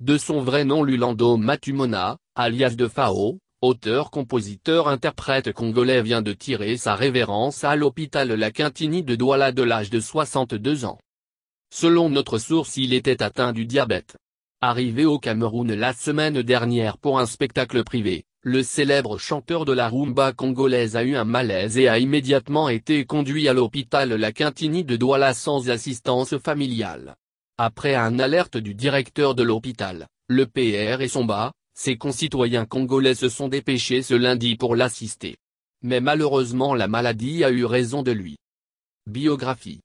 de son vrai nom Lulando Matumona, alias de Fao, auteur compositeur interprète congolais vient de tirer sa révérence à l'hôpital La Quintini de Douala de l'âge de 62 ans. Selon notre source il était atteint du diabète. Arrivé au Cameroun la semaine dernière pour un spectacle privé, le célèbre chanteur de la rumba congolaise a eu un malaise et a immédiatement été conduit à l'hôpital La Quintini de Douala sans assistance familiale. Après un alerte du directeur de l'hôpital, le PR et son bas, ses concitoyens congolais se sont dépêchés ce lundi pour l'assister. Mais malheureusement la maladie a eu raison de lui. Biographie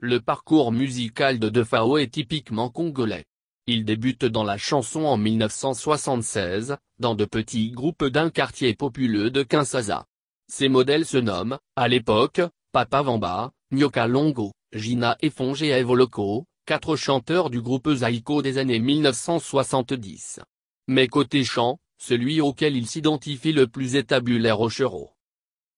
Le parcours musical de Defao est typiquement congolais. Il débute dans la chanson en 1976, dans de petits groupes d'un quartier populeux de Kinshasa. Ses modèles se nomment, à l'époque, Papa Vamba, Nyoka Longo, Gina Efonge et Evoloko, quatre chanteurs du groupe Zaiko des années 1970. Mais côté chant, celui auquel il s'identifie le plus est Tabulaire Rochereau.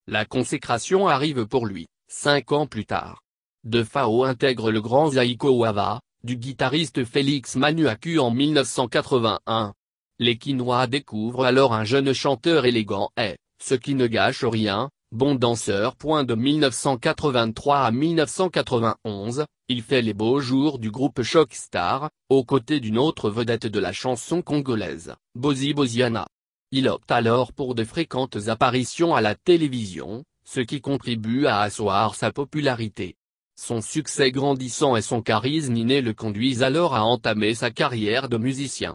La consécration arrive pour lui, cinq ans plus tard. De Fao intègre le grand Zaiko Wava, du guitariste Félix Manuaku en 1981. Les Quinois découvrent alors un jeune chanteur élégant et, ce qui ne gâche rien, Bon danseur. De 1983 à 1991, il fait les beaux jours du groupe Shockstar, aux côtés d'une autre vedette de la chanson congolaise, Bozi Bosiana. Il opte alors pour de fréquentes apparitions à la télévision, ce qui contribue à asseoir sa popularité. Son succès grandissant et son charisme inné le conduisent alors à entamer sa carrière de musicien.